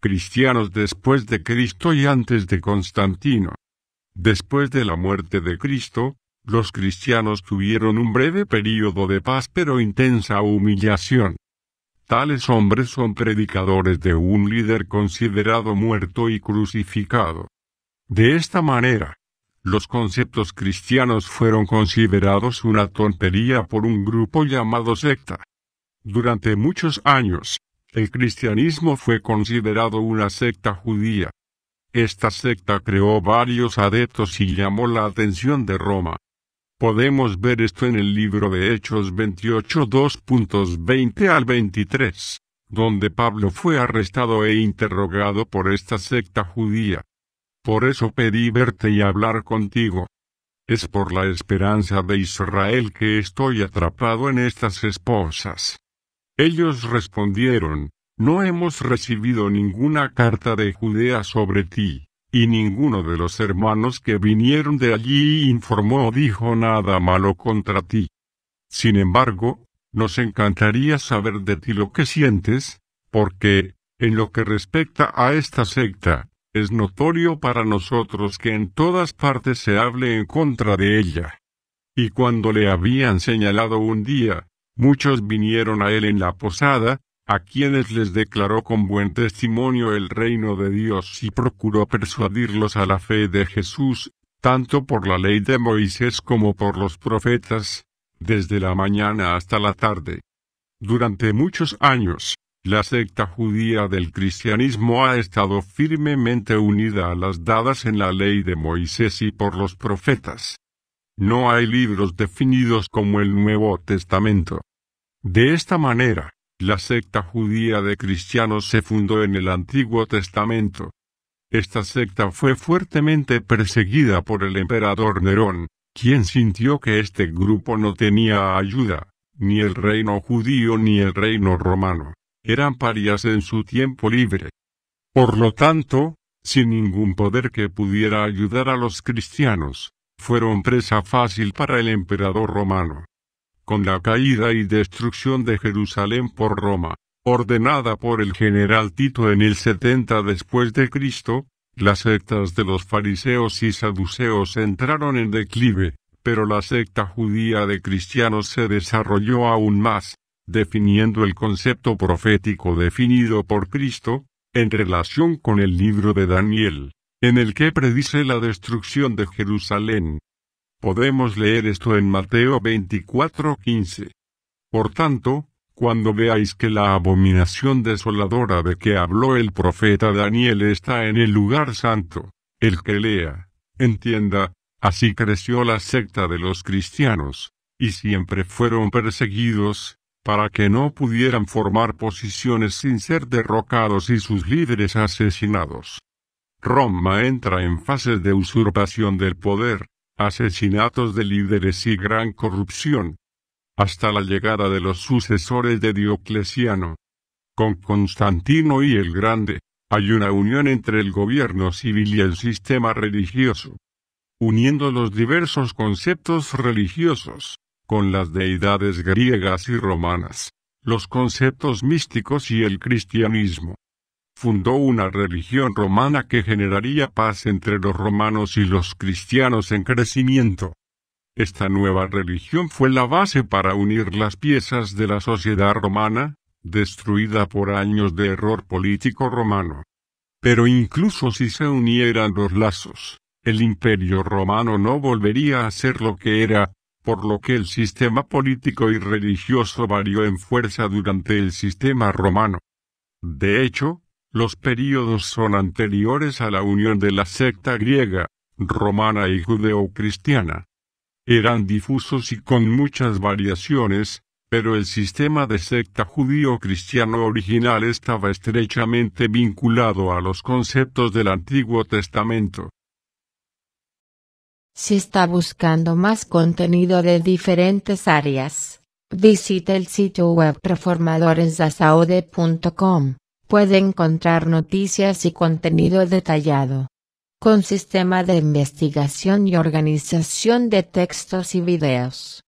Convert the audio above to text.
cristianos después de Cristo y antes de Constantino. Después de la muerte de Cristo, los cristianos tuvieron un breve período de paz pero intensa humillación. Tales hombres son predicadores de un líder considerado muerto y crucificado. De esta manera, los conceptos cristianos fueron considerados una tontería por un grupo llamado secta. Durante muchos años, el cristianismo fue considerado una secta judía. Esta secta creó varios adeptos y llamó la atención de Roma. Podemos ver esto en el libro de Hechos 28 al 23, donde Pablo fue arrestado e interrogado por esta secta judía. Por eso pedí verte y hablar contigo. Es por la esperanza de Israel que estoy atrapado en estas esposas. Ellos respondieron, No hemos recibido ninguna carta de Judea sobre ti, y ninguno de los hermanos que vinieron de allí informó o dijo nada malo contra ti. Sin embargo, nos encantaría saber de ti lo que sientes, porque, en lo que respecta a esta secta, es notorio para nosotros que en todas partes se hable en contra de ella. Y cuando le habían señalado un día, Muchos vinieron a él en la posada, a quienes les declaró con buen testimonio el reino de Dios y procuró persuadirlos a la fe de Jesús, tanto por la ley de Moisés como por los profetas, desde la mañana hasta la tarde. Durante muchos años, la secta judía del cristianismo ha estado firmemente unida a las dadas en la ley de Moisés y por los profetas no hay libros definidos como el Nuevo Testamento. De esta manera, la secta judía de cristianos se fundó en el Antiguo Testamento. Esta secta fue fuertemente perseguida por el emperador Nerón, quien sintió que este grupo no tenía ayuda, ni el reino judío ni el reino romano, eran parias en su tiempo libre. Por lo tanto, sin ningún poder que pudiera ayudar a los cristianos, fueron presa fácil para el emperador romano. Con la caída y destrucción de Jerusalén por Roma, ordenada por el general Tito en el 70 después de Cristo, las sectas de los fariseos y saduceos entraron en declive, pero la secta judía de cristianos se desarrolló aún más, definiendo el concepto profético definido por Cristo, en relación con el libro de Daniel en el que predice la destrucción de Jerusalén. Podemos leer esto en Mateo 24:15. Por tanto, cuando veáis que la abominación desoladora de que habló el profeta Daniel está en el lugar santo, el que lea, entienda, así creció la secta de los cristianos, y siempre fueron perseguidos, para que no pudieran formar posiciones sin ser derrocados y sus líderes asesinados. Roma entra en fases de usurpación del poder, asesinatos de líderes y gran corrupción, hasta la llegada de los sucesores de Diocleciano. Con Constantino y el Grande, hay una unión entre el gobierno civil y el sistema religioso, uniendo los diversos conceptos religiosos, con las deidades griegas y romanas, los conceptos místicos y el cristianismo fundó una religión romana que generaría paz entre los romanos y los cristianos en crecimiento. Esta nueva religión fue la base para unir las piezas de la sociedad romana, destruida por años de error político romano. Pero incluso si se unieran los lazos, el imperio romano no volvería a ser lo que era, por lo que el sistema político y religioso varió en fuerza durante el sistema romano. De hecho, los períodos son anteriores a la unión de la secta griega, romana y judeocristiana. Eran difusos y con muchas variaciones, pero el sistema de secta judío-cristiano original estaba estrechamente vinculado a los conceptos del Antiguo Testamento. Si está buscando más contenido de diferentes áreas, visite el sitio web reformadorensasaude.com puede encontrar noticias y contenido detallado. Con sistema de investigación y organización de textos y videos.